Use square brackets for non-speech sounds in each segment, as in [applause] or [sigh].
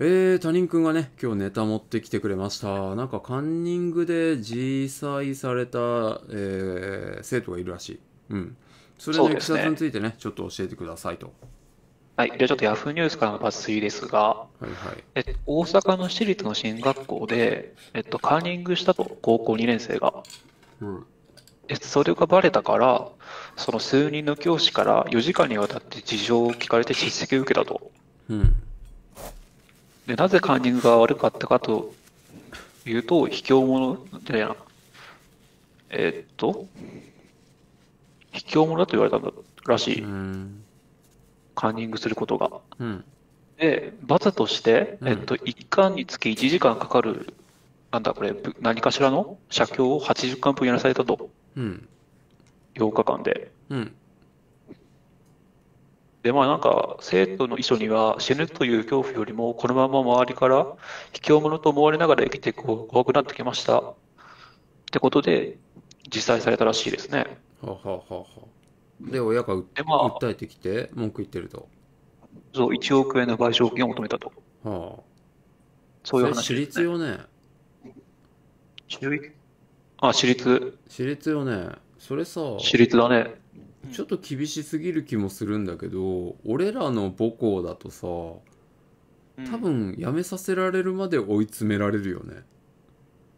えー、他人くんがね、今日ネタ持ってきてくれました。なんかカンニングで実際された、えー、生徒がいるらしい。うん。それのいきさつについてね、ちょっと教えてくださいと。はい、ではちょっと Yahoo ニュースからの抜粋ですが、はいはいえ大阪の私立の進学校で、えっと、カンニングしたと、高校2年生が。うん、えそれがバレたから、その数人の教師から4時間にわたって事情を聞かれて叱責を受けたと。うんでなぜカンニングが悪かったかというと、卑怯者じゃないな。えー、っと、卑怯者だと言われたんだらしい。カンニングすることが。うん、で、罰として、えっと、1巻につき1時間かかる、なんだこれ、何かしらの写経を80巻分やらされたと。うん、8日間で。うんで、まあなんか、生徒の遺書には死ぬという恐怖よりも、このまま周りから卑怯者と思われながら生きていく方が怖くなってきました。ってことで、実際されたらしいですね。ははははで、親がまあ、訴えてきて、文句言ってると。そう、1億円の賠償金を求めたと。はあ。そういう話、ね、私立よね。私立あ、私立。私立よね。それさ。私立だね。ちょっと厳しすぎる気もするんだけど俺らの母校だとさ多分辞めさせられるまで追い詰められるよね、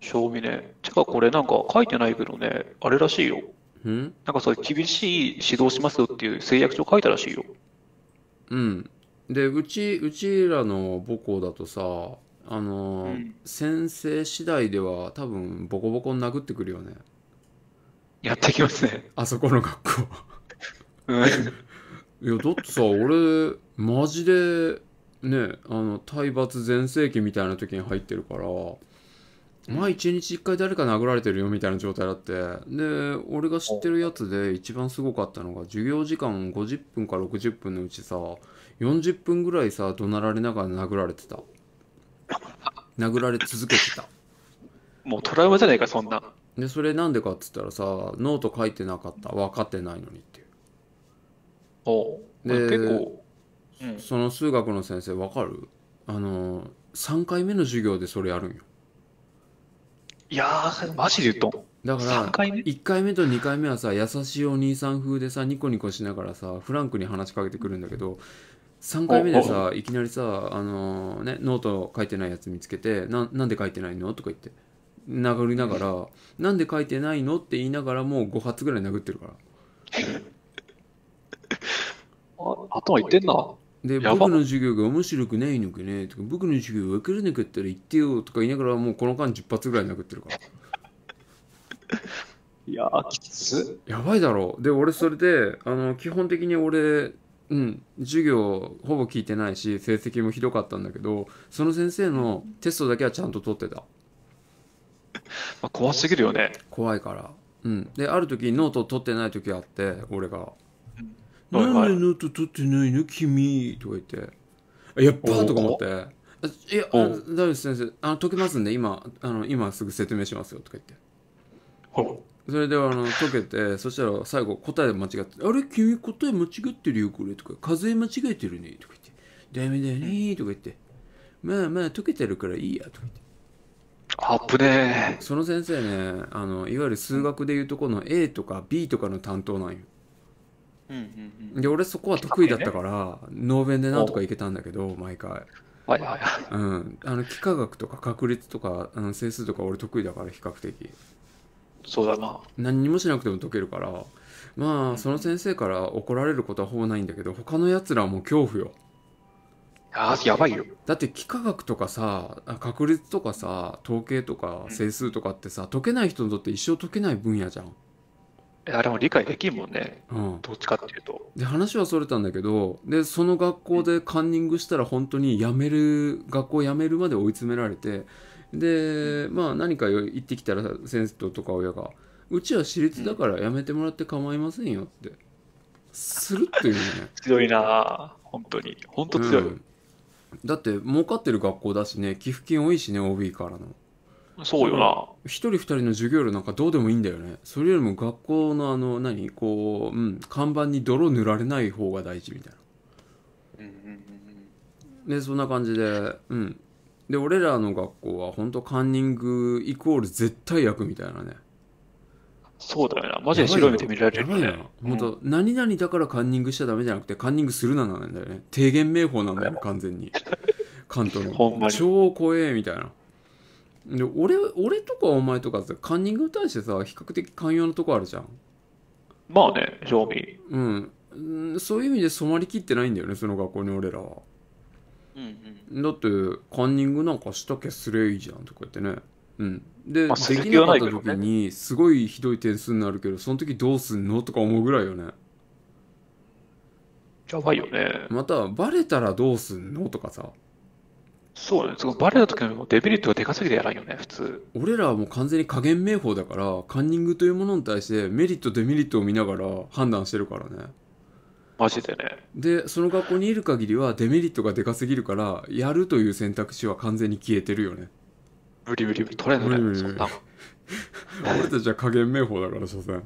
賞味ね。てかこれなんか書いてないけどね、あれらしいよ。んなんかそれ厳しい指導しますよっていう誓約書書いたらしいよ。うん。で、うち、うちらの母校だとさ、あの、うん、先生次第では多分ボコボコに殴ってくるよね。やってきますね。あそこの学校 [laughs] いやだってさ俺マジでねあの体罰全盛期みたいな時に入ってるからまあ1日1回誰か殴られてるよみたいな状態だってで俺が知ってるやつで一番すごかったのが授業時間50分か60分のうちさ40分ぐらいさ怒鳴られながら殴られてた殴られ続けてたもうトラウマじゃないかそんなでそれなんでかっつったらさノート書いてなかった分かってないのにっていうおで結構、うん、その数学の先生わかるあの3回目の授業でそれやるんよいやーマジで言うとだから回1回目と2回目はさ優しいお兄さん風でさニコニコしながらさフランクに話しかけてくるんだけど3回目でさいきなりさ、あのー、ね、ノート書いてないやつ見つけて「ななんで書いてないの?」とか言って殴りながら「なんで書いてないの?」って言いながらもう5発ぐらい殴ってるから。頭いってんな。で、僕の授業が面白くないのかねとか、僕の授業分からなかったら言ってよとか言いながら、もうこの間10発ぐらい殴ってるから。いやー、きつ。やばいだろう。で、俺それで、あの、基本的に俺、うん、授業ほぼ聞いてないし、成績もひどかったんだけど、その先生のテストだけはちゃんと取ってた。まあ、怖すぎるよね。怖いから。うん。で、ある時ノート取ってない時あって、俺が。なんでノート取ってないの君」とか言って「やっぱ」とか思って「いやあの大丈夫です先生あの解けますんで今あの今すぐ説明しますよ」とか言ってそれであの解けてそしたら最後答え間違って「あれ君答え間違ってるよこれ」とか「数え間違えてるね」とか言って「ダメだよね」とか言って「まあまあ解けてるからいいや」とか言って。ップねその先生ねあのいわゆる数学でいうとこの A とか B とかの担当なんよで俺そこは得意だったから能弁でなんとかいけたんだけど毎回。はいはいはい。うん、あの幾何学とか確率とかあの整数とか俺得意だから比較的。そうだな。何にもしなくても解けるから、まあその先生から怒られることはほぼないんだけど、他のやつらはもう恐怖よ。あやばいよ。だって幾何学とかさ、確率とかさ、統計とか整数とかってさ、解けない人にとって一生解けない分野じゃん。あれも理解できんもんね、うん、どっちかっていうと。で話はそれたんだけどでその学校でカンニングしたら本当に辞める学校辞めるまで追い詰められてで、まあ、何か言ってきたら先生とか親が「うちは私立だから辞めてもらって構いませんよ」って、するっていうね [laughs] 強いな本当に本当強い、うん、だって儲かってる学校だしね寄付金多いしね OB からの。そうよな。一人二人の授業料なんかどうでもいいんだよね。それよりも学校のあの、何こう、うん、看板に泥塗られない方が大事みたいな。で、そんな感じで、うん。で、俺らの学校は本当カンニングイコール絶対役みたいなね。そうだよな。マジで白い目で見られるね。よ本当、うん、何々だからカンニングしちゃダメじゃなくて、カンニングするななんだよね。提言名法なんだよ、完全に。[laughs] 関東の。ほんまに。超怖え、みたいな。で俺俺とかお前とかさカンニングに対してさ比較的寛容なとこあるじゃんまあね正味うんそういう意味で染まりきってないんだよねその学校に俺らは、うんうん、だってカンニングなんかしたけすりゃいいじゃんとか言ってねうんで、まあ、できなかった時にすごいひどい点数になるけどその時どうすんのとか思うぐらいよねやばいよねまたバレたらどうすんのとかさそうね、そのバレた時のデメリットがでかすぎてやらんよね、普通。俺らはもう完全に加減名法だから、カンニングというものに対してメリット、デメリットを見ながら判断してるからね。マジでね。で、その学校にいる限りはデメリットがでかすぎるから、やるという選択肢は完全に消えてるよね。無理無理無理、取れ取れ。ね、無理無理無理 [laughs] 俺たちは加減名法だから、所詮。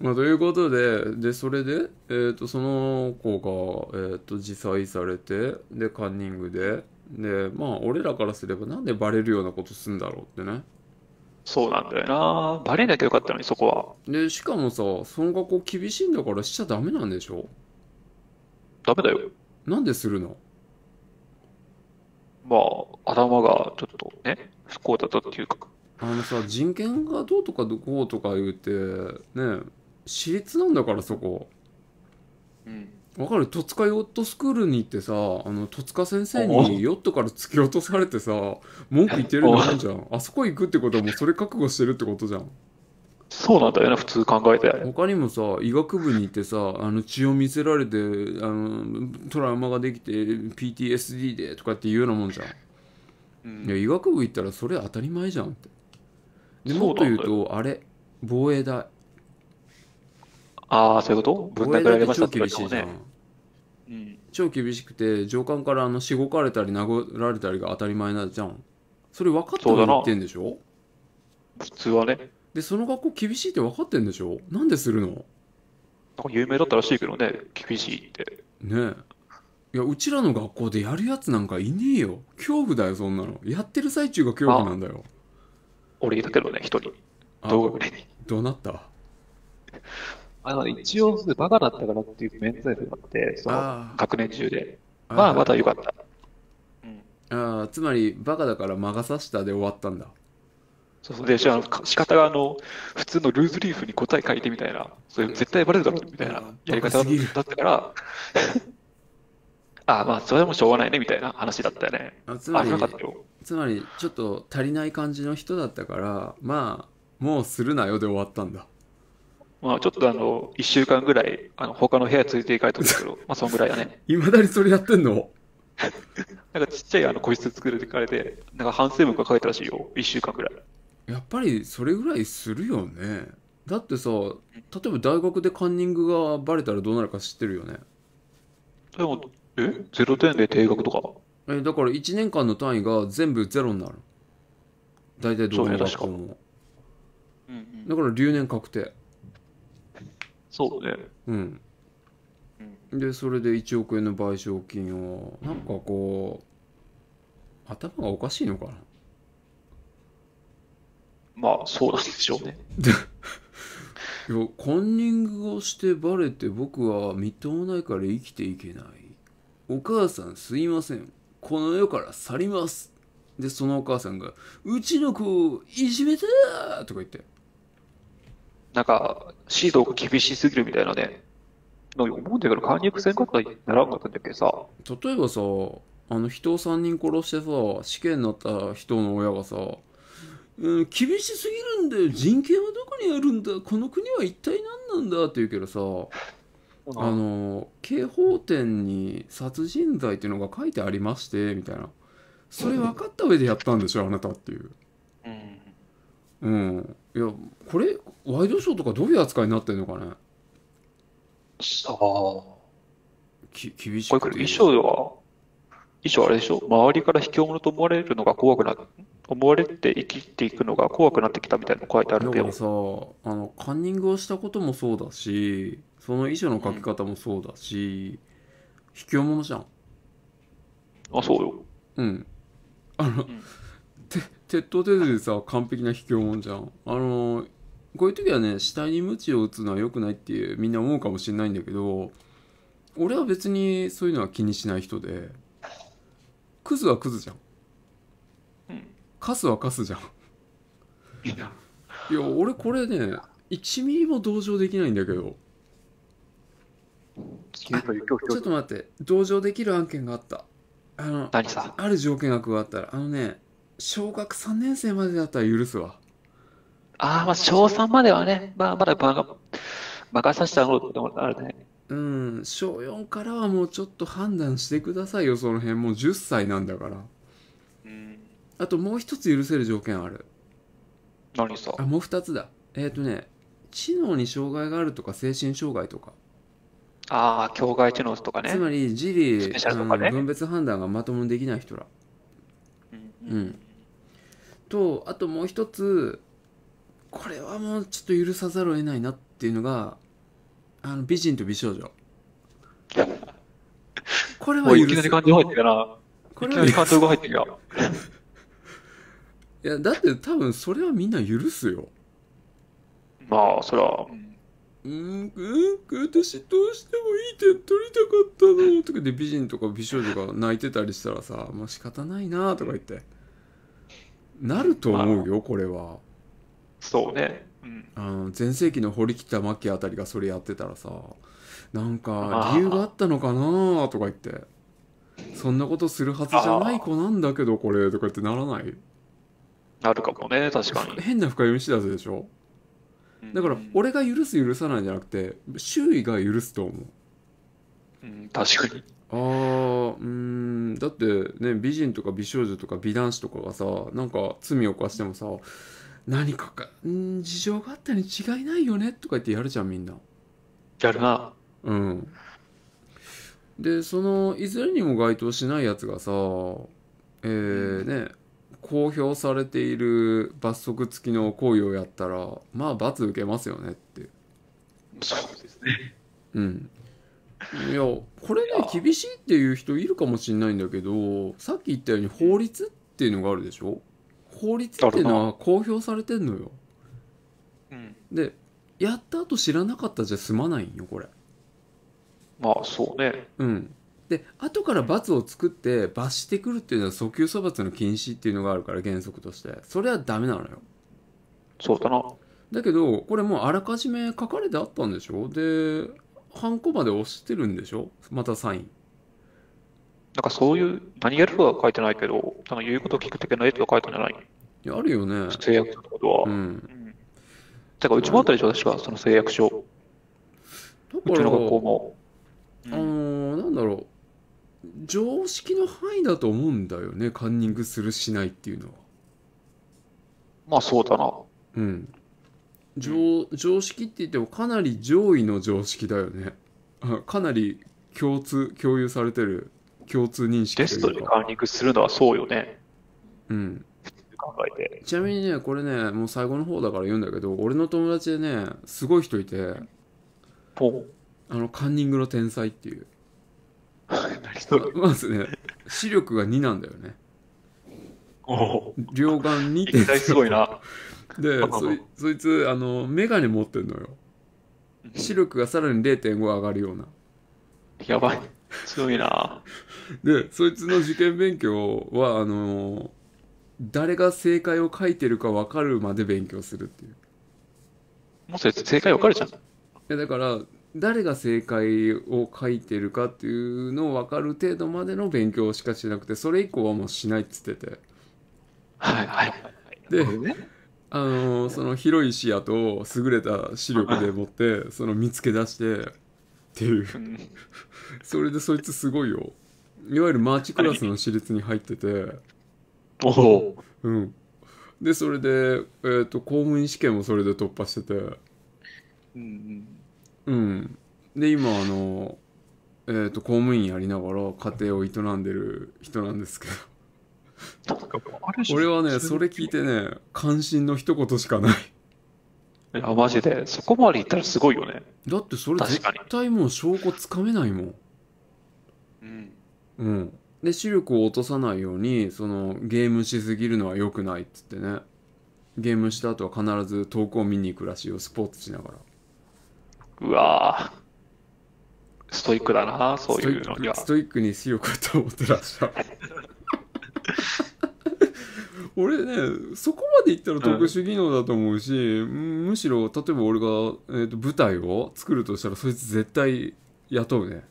まあ、ということで、で、それで、えっ、ー、と、その子が、えっ、ー、と、自裁されて、で、カンニングで、で、まあ、俺らからすれば、なんでバレるようなことすんだろうってね。そうなんだよな。バレなきゃよかったのに、そこは。で、しかもさ、その学校厳しいんだからしちゃダメなんでしょダメだよ。なんでするのまあ、頭がちょっとね、不幸だったっていうか。あのさ、人権がどうとかどうとか言うて、ね、私立なんだからそこうんわかる戸塚ヨットスクールに行ってさあの戸塚先生にヨットから突き落とされてさ [laughs] 文句言ってるのあんじゃんあそこ行くってことはもうそれ覚悟してるってことじゃんそうなんだよね普通考えて他にもさ医学部に行ってさあの血を見せられてあのトラウマができて PTSD でとかっていうようなもんじゃん、うん、いや医学部行ったらそれ当たり前じゃんってでもっと言うとあれ防衛大ああ、そういうこと分断くられました超厳しいじゃん、ね超厳しくて上官からあのしごかれたり殴られたりが当たり前なんじゃんそれ分かっても言ってんでしょ普通はねでその学校厳しいって分かってんでしょなんでするのなんか有名だったらしいけどね厳しいってねえいやうちらの学校でやるやつなんかいねえよ恐怖だよそんなのやってる最中が恐怖なんだよ俺いたけどね一人にどうなったあの一応、バカだったからっていう免罪符があって、その学年中で。あまあ、まだよかった。うん、あつまり、バカだから魔が差したで終わったんだ。そうそうで、じゃあ、仕方があの、普通のルーズリーフに答え書いてみたいな、それ絶対バレるだろみたいなやり方だったから、[laughs] ああ、まあ、それもしょうがないねみたいな話だったよね。あつまり、つまりちょっと足りない感じの人だったから、まあ、もうするなよで終わったんだ。まあ、ちょっとあの、1週間ぐらい、あの、他の部屋ついていかれたんですけど、[laughs] まあ、そんぐらいだね。いまだにそれやってんの [laughs] なんかちっちゃいあの個室作るってかれて、なんか反省文が書いたらしいよ、1週間ぐらい。やっぱりそれぐらいするよね。だってさ、例えば大学でカンニングがバレたらどうなるか知ってるよね。でも、えゼロ点で定額とかえ、だから1年間の単位が全部ゼロになる。大体どうなるかも。そうね、確か。うんうん、だから留年確定。そうねうんでそれで1億円の賠償金をなんかこう頭がおかしいのかなまあそうなんでしょうね [laughs] いやカンニングをしてバレて僕はみっともないから生きていけないお母さんすいませんこの世から去りますでそのお母さんが「うちの子をいじめた!」とか言ってなんか、指導が厳しすぎるみたいなね、の思うんだけど、管理せんかったらならんかったんだっけさ。例えばさ、あの人を3人殺してさ、死刑になった人の親がさ、うん、厳しすぎるんだよ、人権はどこにあるんだ、この国は一体何なんだって言うけどさ、あの刑法典に殺人罪っていうのが書いてありましてみたいなそれ分かった上でやったんでしょあなたっていううん。うん、いやこれワイドショーとかどういう扱いになってんのかねさあ。き厳しい。こ衣装は、衣装あれでしょ周りから卑怯者と思われるのが怖くな、思われて生きていくのが怖くなってきたみたいなの書いてあるけど。さ、あの、カンニングをしたこともそうだし、その衣装の書き方もそうだし、うん、卑怯者じゃん。あ、そうよ。うん。あの、うん鉄塔鉄でさ完璧な卑怯んじゃんあのこういう時はね下に鞭を打つのは良くないってみんな思うかもしれないんだけど俺は別にそういうのは気にしない人でクズはクズじゃん、カスはカスじゃんいや俺これね1ミリも同情できないんだけどちょっと待って同情できる案件があったあのある条件が加わったらあのね小学3年生までだったら許すわ。ああ、まあ、小3まではね、まあ、まだバカ、バカさせたのうともあるね。うん、小4からはもうちょっと判断してくださいよ、その辺。もう10歳なんだから。うん。あともう一つ許せる条件ある。何そあ、もう二つだ。えっ、ー、とね、知能に障害があるとか、精神障害とか。ああ、境外知能とかね。つまり、自理、ね、分別判断がまともにできない人ら。うん、うんとあともう一つこれはもうちょっと許さざるを得ないなっていうのがあの美人と美少女これは許感情入ってきなこれは感情が入ってきた [laughs] いやだって多分それはみんな許すよまあそれはうんうん私どうしてもいい点取りたかったのとかで美人とか美少女が泣いてたりしたらさもう仕方ないなとか言って。なると思うよこれはそうね全盛期の堀北真希あたりがそれやってたらさなんか理由があったのかなとか言ってそんなことするはずじゃない子なんだけどこれとかってならないなるかもね確かに変な深読みしだすでしょだから俺が許す許さないんじゃなくて周囲が許すと思ううん、確かに。ああ、うん、だってね、美人とか美少女とか美男子とかがさ、なんか罪を犯してもさ、何かか、うん、事情があったに違いないよねとか言ってやるじゃん、みんな。やるな。うん。で、その、いずれにも該当しないやつがさ、えー、ね、公表されている罰則付きの行為をやったら、まあ、罰受けますよねって。そうですね。うん。いやこれね厳しいっていう人いるかもしれないんだけどさっき言ったように法律っていうのがあるでしょ法律っていうのは公表されてんのよ、うん、でやった後知らなかったじゃ済まないんよこれまあそうねうんで後から罰を作って罰してくるっていうのは訴求処罰の禁止っていうのがあるから原則としてそれはダメなのよそうだなだけどこれもうあらかじめ書かれてあったんでしょでハンコまで押してるんでしょまたサイン。なんかそういう、何やるとは書いてないけど、なんか言うこと聞くだけの絵とか書いたんじゃない。いや、あるよね。誓約書ってことは。うん。うん、てか、うちもあったでしょ、確か、その誓約書。だからうちの学校も。あのー、なんだろう。常識の範囲だと思うんだよね、カンニングするしないっていうのは。まあそうだな。うん。常常識って言ってもかなり上位の常識だよねかなり共通共有されてる共通認識というかテストでカーニングするのはそうよねうん考えてちなみにねこれねもう最後の方だから言うんだけど俺の友達でねすごい人いてあのカンニングの天才っていう [laughs] まずね視力が2なんだよね両眼にってすごいな [laughs] でそそいつあの眼鏡持ってんのよ視力がさらに0.5上がるようなやばい強いな [laughs] でそいつの受験勉強はあの誰が正解を書いてるか分かるまで勉強するっていうもう正解分かるじゃんいやだから誰が正解を書いてるかっていうのを分かる程度までの勉強しかしなくてそれ以降はもうしないっつっててはいはいで、ね、あのその広い視野と優れた視力でもってその見つけ出してっていうそれでそいつすごいよいわゆるマーチクラスの私立に入ってておおうんでそれで、えーと、と公務員試験もそれで突破しててうん、うん、で今あのえっ、ー、と公務員やりながら家庭を営んでる人なんですけど俺はね、それ聞いてね、関心の一言しかない。いや、マジで。そこまでいったらすごいよね。だってそれ絶対もう証拠つかめないもん。うん。うん。で、視力を落とさないように、その、ゲームしすぎるのは良くないっつってね。ゲームした後は必ず遠くを見に行くらしいよ、スポーツしながら。うわぁ。ストイックだな、そういうのには。ストイックに視力を保ってらっしゃる。[laughs] 俺ねそこまでいったら特殊技能だと思うし、うん、むしろ例えば俺が、えーと、舞台を作るとしたらそいつ絶対雇うね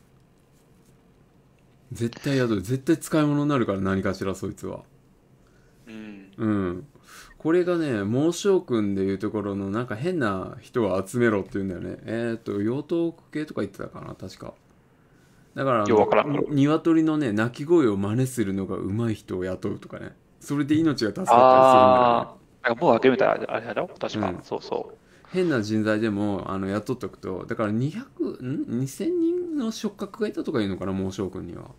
絶対雇う絶対使い物になるから何かしらそいつはうん、うん、これがね猛将君でいうところのなんか変な人を集めろっていうんだよねえっ、ー、と養刀系とか言ってたかな確かだからからん鶏のね鳴き声を真似するのが上手い人を雇うとかねそれで命が助かったりするんだよねもう諦めたらあれだろ確か、うんそうそう変な人材でもあの雇っとくとだから200ん2000人の触覚がいたとかいうのかな猛将君には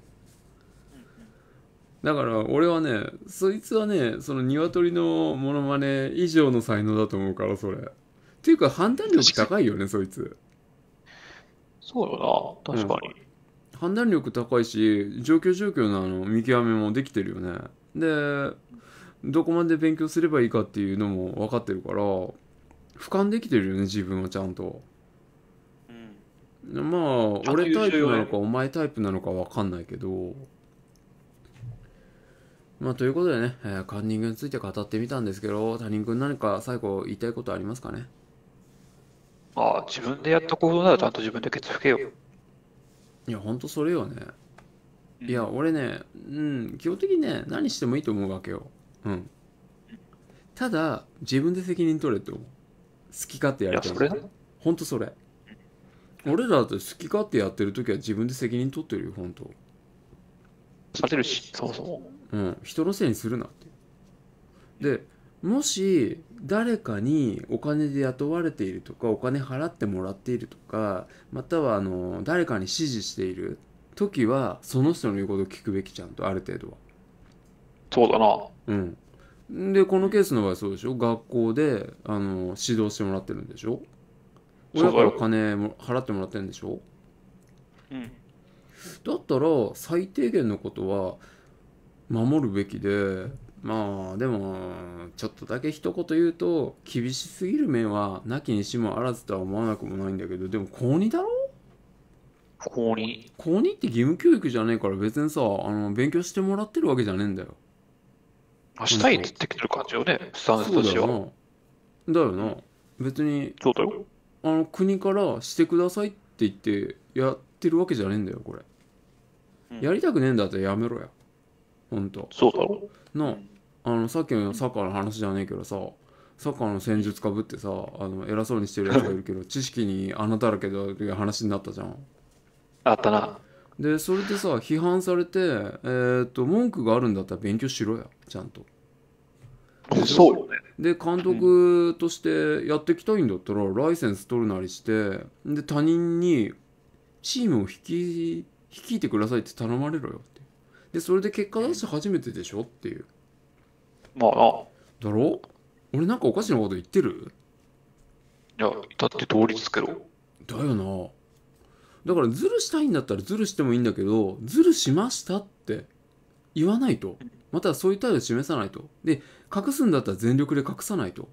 だから俺はねそいつはねその鶏のモノマネ以上の才能だと思うからそれっていうか判断力高いよねそいつそうよな確かに、判断力高いし状況状況のあの見極めもできてるよねでどこまで勉強すればいいかっていうのも分かってるから俯瞰できてるよね自分はちゃんと、うん、まあ俺タイプなのかお前タイプなのか分かんないけどまあということでね、えー、カンニングについて語ってみたんですけど他人君何か最後言いたいことありますかねああ自分でやった行動ならちゃんと自分でケツけよいやほんとそれよね、うん、いや俺ねうん基本的にね何してもいいと思うわけようんただ自分で責任取れと好き勝手やりたいいほんとそれ俺らだって好き勝手やってる時は自分で責任取ってるよほんとさてるしそうそううん人のせいにするなってでもし誰かにお金で雇われているとかお金払ってもらっているとかまたはあの誰かに指示している時はその人の言うことを聞くべきちゃんとある程度はそうだなうんでこのケースの場合そうでしょ学校であの指導してもらってるんでしょ親からお金も払ってもらってるんでしょうんだったら最低限のことは守るべきでまあでもちょっとだけ一言言うと厳しすぎる面はなきにしもあらずとは思わなくもないんだけどでも高2だろ高 2? 高2って義務教育じゃねえから別にさあの勉強してもらってるわけじゃねえんだよあしたいって言ってきてる感じよねスタンスとしてはだよな別にそうだよあの国からしてくださいって言ってやってるわけじゃねえんだよこれ、やりたくねえんだったらやめろや本当そうだろなあのさっきのサッカーの話じゃねえけどさサッカーの戦術かぶってさあの偉そうにしてるやつがいるけど [laughs] 知識に穴だらけだという話になったじゃんあったなでそれでさ批判されてえー、っと文句があるんだったら勉強しろやちゃんとそうよねで監督としてやっていきたいんだったら、ライセンス取るなりしてで他人にチームを引き率いてくださいって頼まれろよでそれで結果出して初めてでしょっていうまあなだろ俺なんかおかしなこと言ってるいやだって通りですけどだよなだからズルしたいんだったらズルしてもいいんだけどズルしましたって言わないとまたそういう態度を示さないとで隠すんだったら全力で隠さないと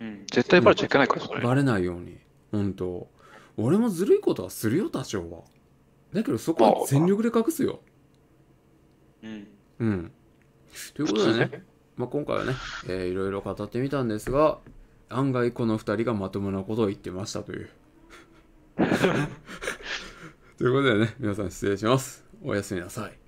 うん絶対バレちゃいけないからそれバレないように本当俺もずるいことはするよ多少はだけどそこは全力で隠すようん。うん。ということでね、[laughs] まあ、今回はね、えー、いろいろ語ってみたんですが、案外この2人がまともなことを言ってましたという。[laughs] ということでね、皆さん失礼します。おやすみなさい。